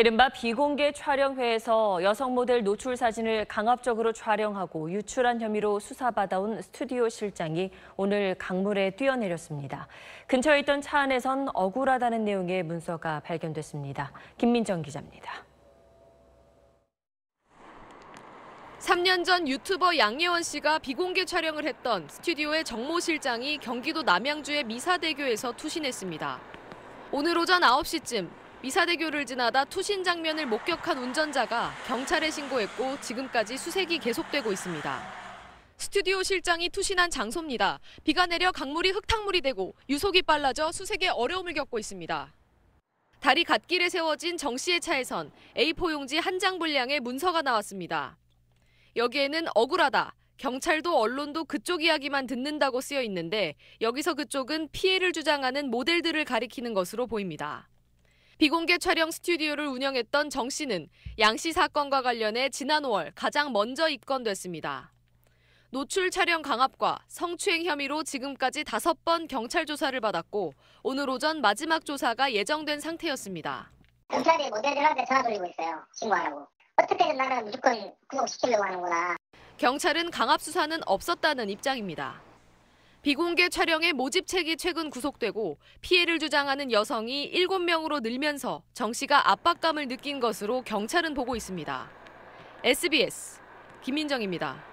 이른바 비공개 촬영회에서 여성 모델 노출 사진을 강압적으로 촬영하고 유출한 혐의로 수사받아온 스튜디오 실장이 오늘 강물에 뛰어내렸습니다. 근처에 있던 차 안에선 억울하다는 내용의 문서가 발견됐습니다. 김민정 기자입니다. 3년 전 유튜버 양예원 씨가 비공개 촬영을 했던 스튜디오의 정모 실장이 경기도 남양주의 미사대교에서 투신했습니다. 오늘 오전 9시쯤 미사대교를 지나다 투신 장면을 목격한 운전자가 경찰에 신고했고 지금까지 수색이 계속되고 있습니다. 스튜디오 실장이 투신한 장소입니다. 비가 내려 강물이 흙탕물이 되고 유속이 빨라져 수색에 어려움을 겪고 있습니다. 다리 갓길에 세워진 정 씨의 차에선 A4 용지 한 장 분량의 문서가 나왔습니다. 여기에는 억울하다, 경찰도 언론도 그쪽 이야기만 듣는다고 쓰여 있는데 여기서 그쪽은 피해를 주장하는 모델들을 가리키는 것으로 보입니다. 비공개 촬영 스튜디오를 운영했던 정 씨는 양 씨 사건과 관련해 지난 5월 가장 먼저 입건됐습니다. 노출 촬영 강압과 성추행 혐의로 지금까지 다섯 번 경찰 조사를 받았고 오늘 오전 마지막 조사가 예정된 상태였습니다. 경찰이 모델들한테 전화 돌리고 있어요. 신고하라고. 어떻게든 나는 무조건 구속시키려고 하는구나. 경찰은 강압 수사는 없었다는 입장입니다. 비공개 촬영의 모집책이 최근 구속되고 피해를 주장하는 여성이 7명으로 늘면서 정 씨가 압박감을 느낀 것으로 경찰은 보고 있습니다. SBS 김민정입니다.